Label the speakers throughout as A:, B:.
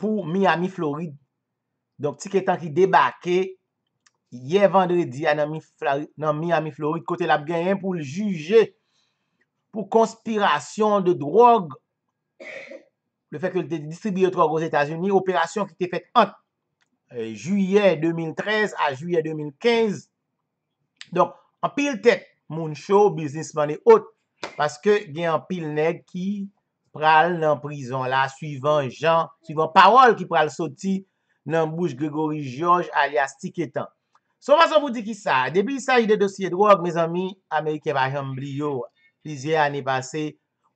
A: pou Miami, Floride. Donk, ti ke tan ki debake, ye vendredi anan Miami, Floride, kote l'Abgayen pou l'juge pou konspirasyon de drog, le fek ke l'te distribuyo trok ou z'Etats-Unis, operasyon ki te fet ant, juye 2013 a juye 2015. Donk, an pil tet, moun chow, biznisman e hot, paske gen an pil neg ki pral nan prizon la, suivan jan, suivan parol ki pral soti nan bouj Gregory George alias Tiketan. Sou mason pou di ki sa, debi sa yi de dosye drog, me zanmi, Amerike vay ham brio, fizye ane pase,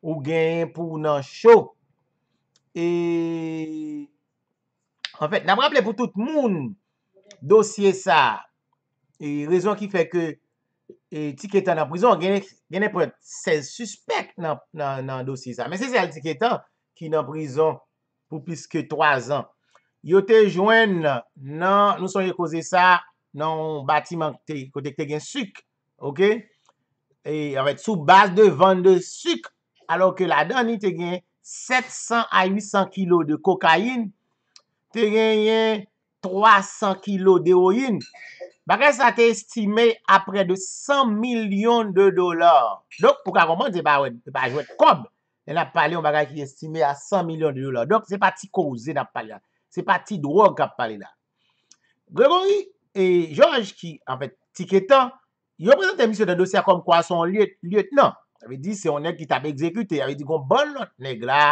A: ou gen pou nan show. E, en fèt, nan pral ple pou tout moun dosye sa, e rezon ki fe ke, E ti ketan nan prizon, genè pou etre 16 suspect nan dosi sa. Men se se al ti ketan ki nan prizon pou piske 3 an. Yo te jwen nan, nou son ye koze sa, nan batiman kote kte gen suk. Ok? E yon vet sou bas de vande suk. Alors ke la dani te gen 700 a 800 kilo de kokayin. Te gen 300 kilo de oyin. Ok? Bakal sa te estime apre de 100 milyon de dolar. Donk pou ka rompande, se pa jwet kob. En ap pale, on bakal ki estime a 100 milyon de dolar. Donk se pa ti kouze nan pale la. Se pa ti drog kap pale la. Gregory et Georges ki, an fet, tike tan, yon prezente misyon de dosya kom kwa son liyet nan. Ave di se onen ki tabe ekzekute. Ave di kon bon lot neg la.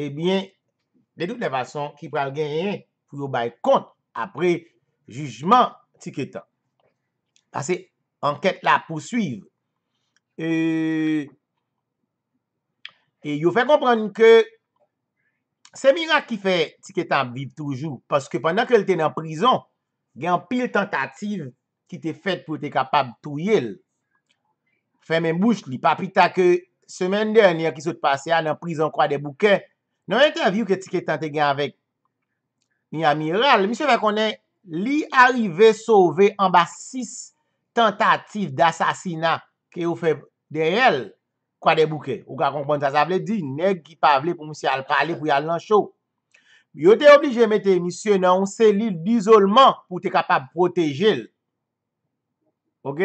A: Ebyen, de tout le fason ki pral genyen, pou yo bay kont. Apre, jujman... Tiketan. Pase, anket la pousuiv. E, e yo fè kompran ke se mirak ki fè tiketan bib toujou. Paske pandan ke lte nan prizon, gen pil tentative ki te fèt pou te kapab touyel. Fè men mouch li papita ke semen den nyan ki sot pase a nan prizon kwa de bouken. Nan ente avyou ke tiketan te gen avèk mi amiral, mi sè fè konen li arive sove an ba 6 tentatif d'assasina ke ou fe de el kwa de bouke. Ou ka konpon ta sa vle di, neg ki pa vle pou mousi al pale pou yal lan chou. Yo te oblige mette misye nan ou se li l'izolman pou te kapab proteje l. Ok?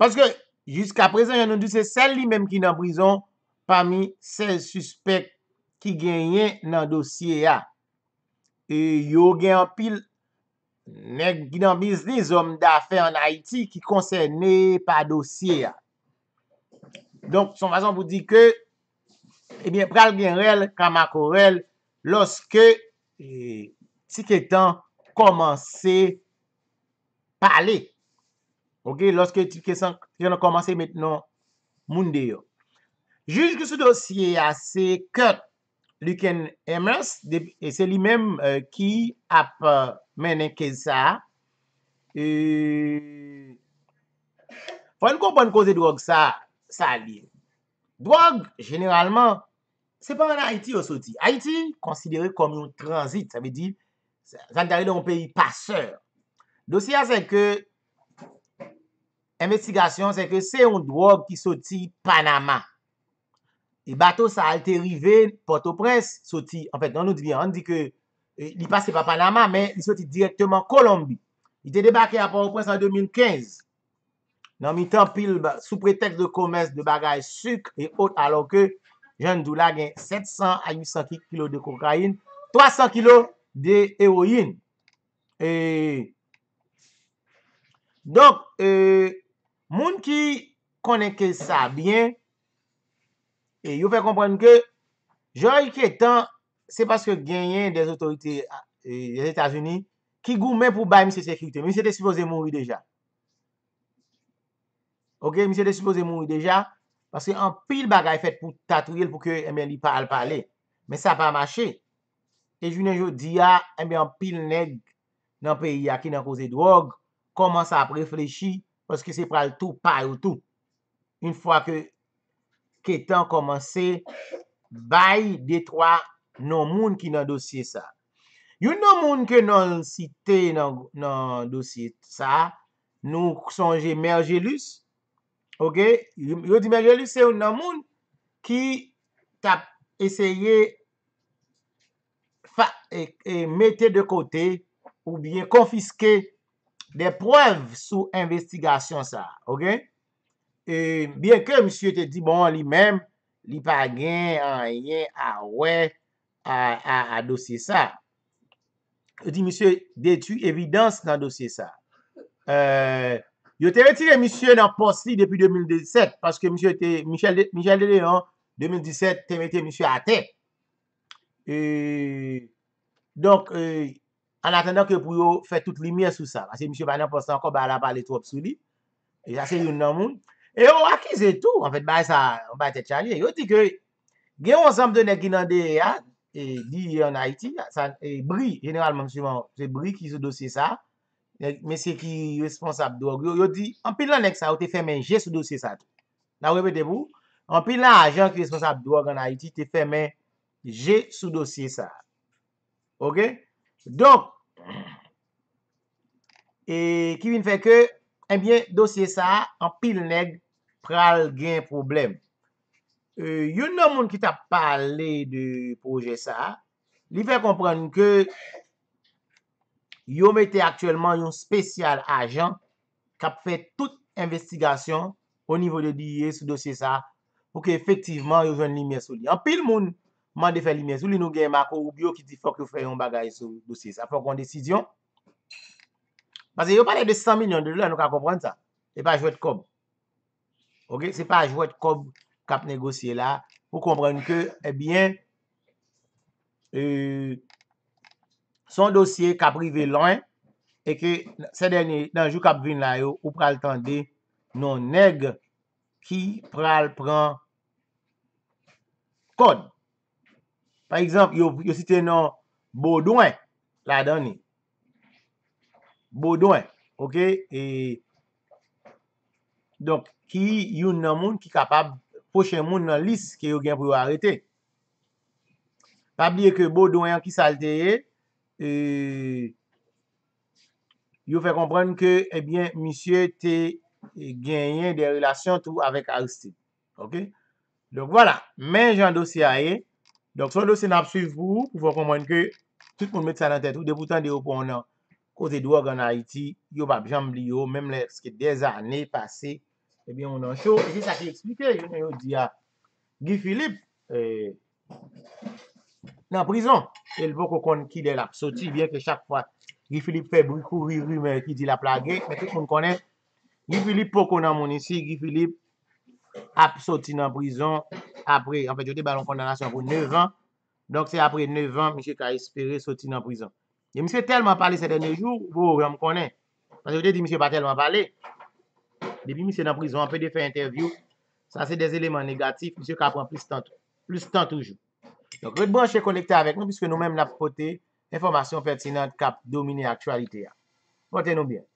A: Paske jiska prezen jan nou di se sel li menm ki nan brison pami sel suspect ki genyen nan dosye ya. E yo gen an pil nek ginan bizlis om da fe an Haiti ki konse ne pa dosye a. Donk, son vason vou di ke, ebyen pral gen rel kamakorel, loske tike e, tan komanse pale. Ok, loske tike san komanse menenon moun deyo. Juj ke sou dosye a, se ket luken emers, e se li menm e, ki ap... mènen ke sa, e, fwa yon konpon kouze drog sa, sa li. Drog, generalman, se pa wè nan Haiti yo soti. Haiti, konsidere kom yon transit, sa me di, sa ne dare yon peyi paseur. Dosya, se ke, emestigasyon, se ke, se yon drog ki soti Panama. E bato sa alterive, porto pres soti. En fèt, nan nou di, nan nou di ke, E, li pase pa Panama, men li soti direktyman Kolombi. I te debake apan ou prens an 2015. Nan mi tan pil sou pretext de komens de bagaj suk e ot, alon ke jen dou la gen 700 a 800 kilo de kokain, 300 kilo de eroyen. E donk moun ki konenke sa bien, e yo fe komprenke jen yon ki etan se paske genyen des otorite ah, e s'Etats-Unis, ki gou men pou bay mi se sekripte. Mi se te suppose mouri deja. Ok, mi se te suppose mouri deja paske an pil bagay fèt pou tatwil pou ke eme li pale pale. Men sa pa mache. E jounen jou diya, eme an pil neg nan peyi aki nan kose drog, koman sa preflechi paske se pral tou pale tou. Un fwa ke ke tan komanse bay detwa nan moun ki nan dosye sa. Yon nan moun ke nan site nan dosye sa, nou sonje Mergelus, ok, yon di Mergelus se yon nan moun ki tap eseye fa e, e mete de kote ou bien konfiske de prev sou investigasyon sa, ok? E, bien ke msye te di, bon, li mem, li pa gen, a ye, a wey, A dosye sa Yo ti misye De tu evidans nan dosye sa Yo te mette Misye nan posti depi 2017 Paske misye te 2017 te mette misye a te E Donk An atendan ke pou yo fe tout limiye sou sa Asi misye ba nan posti anko ba ala ba le trop sou li Asi yon nan moun E yo akize tou Enfet ba yon sa Yo ti ke Gen yon zambde ne ginande ya E di yon haiti, sa e bri, generalman, si man, se bri ki sou dosye sa, e men se ki responsable dwo, yo di, an pil la nek sa, ou te fè men, jè sou dosye sa. La ou repete bou, an pil la ajan ki responsable dwo an haiti, te fè men, jè sou dosye sa. Ok, donk, e ki vin fè ke, en eh bien, dosye sa, an pil nek, pral gen probleme. Euh, yon nan moun ki ta pale de proje sa, li fe kompran ke yon mette aktuelman yon spesyal ajan kap fe tout investigasyon o nivou de diye sou dosye sa pou ke efektivman yon jwenn li mersou li. An pil moun man defen li mersou li nou gen mako ou byo ki ti fok yon bagay sou dosye sa pou kon desisyon. Pase yon pale de 100 milyon de dola nou ka kompran sa. E Se pa jwet kob. Se pa jwet kob. kap negosye la, ou komprenne ke, ebyen, eh e, euh, son dosye kap rive lan, e ke, se dene, nan jou kap vin la yo, ou pral tende, non neg, ki pral pran, kod. Par exemple, yo site nan bodwen la dene. Bodwen, ok, e, donk, ki yon nan moun ki kapab pochè moun nan lis ki yo gen pou yo arete. Pablie ke bo doyen ki salteye, euh, yo fè kompren ke, ebyen, eh misye te genyen de relasyon tou avèk ariste. Ok? Donk vwa la, men jan dosye aye, donk son dosye nan psuiv pou, pou fè kompren ke, tout moun met sa nan tèt, ou depoutan de yo kon nan, kote dwa gan Haiti, yo pa bjam li yo, mèm le, skè dez anè pasey, Ebi eh yon nan show, e si sa ki eksplike, yon yon di ya, Guy Philippe, e, eh, nan prizon, el vok kon kon ki de la, soti, bien ke chak fwa, Guy Philippe febri, kouri, rume, ki di la plage, me te kon konen, Guy Philippe pokon nan moun isi, Guy Philippe, ap soti nan prizon, apre, en fe, jote balon kondanasyon pou 9 an, donk se apre 9 an, miche ka espere soti nan prizon. E mi se telman pale se denye jou, bo, yon m konen, an se jote di miche pa telman pale, Depi mi se nan prizon, anpe de fe interview, sa se de eleman negatif, mi se ka pran plus tan toujou. Donk, redbanshe kolekte avek nou, piske nou menm la pote, informasyon pertinent kap domine aktualite a. Pote nou bien.